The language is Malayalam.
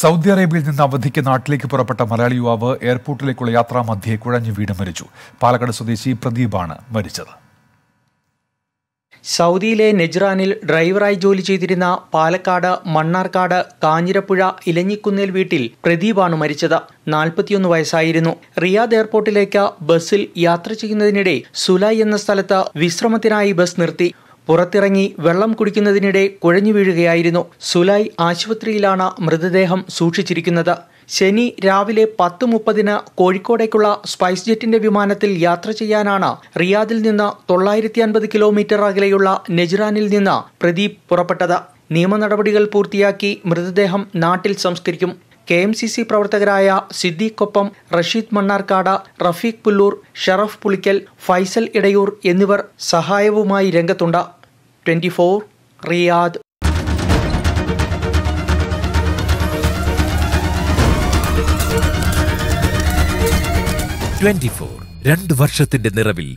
സൗദി അറേബ്യയിൽ നിന്ന് അവധിക്ക് നാട്ടിലേക്ക് പുറപ്പെട്ട മലയാളി യുവാവ് എയർപോർട്ടിലേക്കുള്ള യാത്രാമധ്യേ കുഴഞ്ഞു വീട് മരിച്ചു പാലക്കാട് സ്വദേശി പ്രദീപാണ് മരിച്ചത് സൗദിയിലെ നെജ്റാനിൽ ഡ്രൈവറായി ജോലി ചെയ്തിരുന്ന പാലക്കാട് മണ്ണാർക്കാട് കാഞ്ഞിരപ്പുഴ ഇലഞ്ഞിക്കുന്നേൽ വീട്ടിൽ പ്രദീപാണ് മരിച്ചത് നാൽപ്പത്തിയൊന്ന് വയസ്സായിരുന്നു റിയാദ് എയർപോർട്ടിലേക്ക് ബസ്സിൽ യാത്ര ചെയ്യുന്നതിനിടെ സുലായ് എന്ന സ്ഥലത്ത് വിശ്രമത്തിനായി ബസ് നിർത്തി പുറത്തിറങ്ങി വെള്ളം കുടിക്കുന്നതിനിടെ കുഴഞ്ഞു വീഴുകയായിരുന്നു സുലായ് ആശുപത്രിയിലാണ് മൃതദേഹം സൂക്ഷിച്ചിരിക്കുന്നത് ശനി രാവിലെ പത്ത് മുപ്പതിന് കോഴിക്കോടേക്കുള്ള സ്പൈസ് ജെറ്റിന്റെ വിമാനത്തിൽ യാത്ര ചെയ്യാനാണ് റിയാദിൽ നിന്ന് തൊള്ളായിരത്തി അൻപത് കിലോമീറ്റർ അകലെയുള്ള നെജ്റാനിൽ നിന്ന് പ്രദീപ് പുറപ്പെട്ടത് നിയമ നടപടികൾ പൂർത്തിയാക്കി മൃതദേഹം നാട്ടിൽ സംസ്കരിക്കും കെ എം സി സി പ്രവർത്തകരായ സിദ്ദീഖൊപ്പം റഷീദ് മണ്ണാർക്കാട് റഫീഖ് പുല്ലൂർ ഷറഫ് പുളിക്കൽ ഫൈസൽ ഇടയൂർ എന്നിവർ സഹായവുമായി രംഗത്തുണ്ട് twenty four Riyadh twenty four രണ്ട് വർഷത്തിന്റെ നിറവിൽ